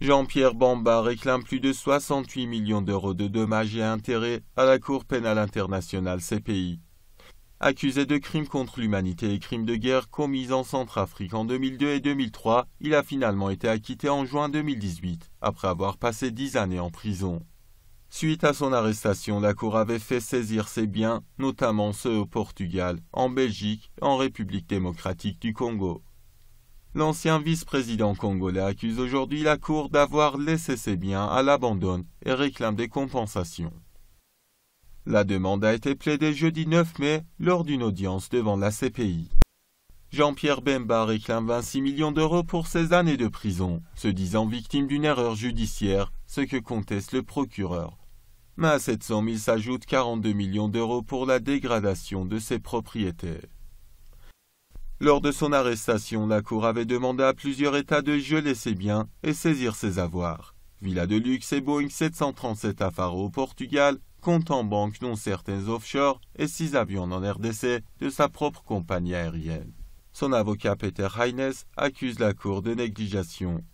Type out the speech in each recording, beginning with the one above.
Jean-Pierre Bamba réclame plus de 68 millions d'euros de dommages et intérêts à la Cour pénale internationale CPI. Accusé de crimes contre l'humanité et crimes de guerre commis en Centrafrique en 2002 et 2003, il a finalement été acquitté en juin 2018, après avoir passé dix années en prison. Suite à son arrestation, la Cour avait fait saisir ses biens, notamment ceux au Portugal, en Belgique, en République démocratique du Congo. L'ancien vice-président congolais accuse aujourd'hui la Cour d'avoir laissé ses biens à l'abandon et réclame des compensations. La demande a été plaidée jeudi 9 mai lors d'une audience devant la CPI. Jean-Pierre Bemba réclame 26 millions d'euros pour ses années de prison, se disant victime d'une erreur judiciaire, ce que conteste le procureur. Mais à 700 000 s'ajoutent 42 millions d'euros pour la dégradation de ses propriétés. Lors de son arrestation, la Cour avait demandé à plusieurs États de geler ses biens et saisir ses avoirs. Villa de luxe et Boeing 737 à au Portugal, compte en banque non certains offshore et six avions en RDC de sa propre compagnie aérienne. Son avocat Peter Heines accuse la Cour de négligation.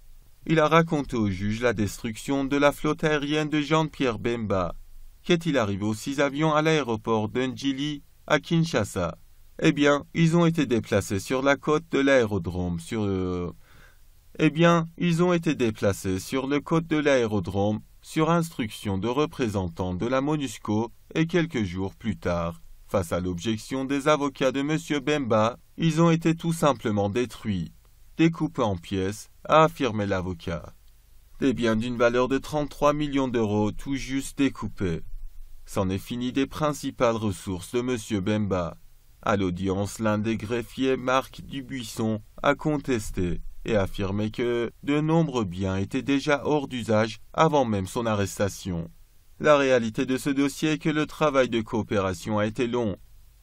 Il a raconté au juge la destruction de la flotte aérienne de Jean-Pierre Bemba. Qu'est-il arrivé aux six avions à l'aéroport d'Ungili à Kinshasa eh bien, ils ont été déplacés sur la côte de l'aérodrome, sur... Euh, eh bien, ils ont été déplacés sur le côte de l'aérodrome sur instruction de représentants de la MONUSCO et quelques jours plus tard, face à l'objection des avocats de M. Bemba, ils ont été tout simplement détruits, découpés en pièces, a affirmé l'avocat. Des biens d'une valeur de 33 millions d'euros tout juste découpés. C'en est fini des principales ressources de M. Bemba, à l'audience, l'un des greffiers, Marc Dubuisson, a contesté et affirmé que de nombreux biens étaient déjà hors d'usage avant même son arrestation. La réalité de ce dossier est que le travail de coopération a été long.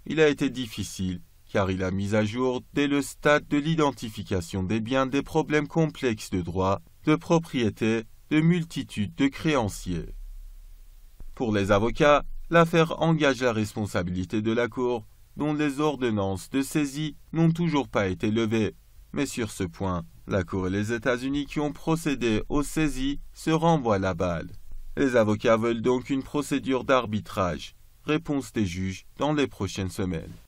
Il a été difficile, car il a mis à jour, dès le stade de l'identification des biens, des problèmes complexes de droit, de propriété, de multitudes de créanciers. Pour les avocats, l'affaire engage la responsabilité de la Cour dont les ordonnances de saisie n'ont toujours pas été levées. Mais sur ce point, la Cour et les États-Unis qui ont procédé aux saisies se renvoient la balle. Les avocats veulent donc une procédure d'arbitrage. Réponse des juges dans les prochaines semaines.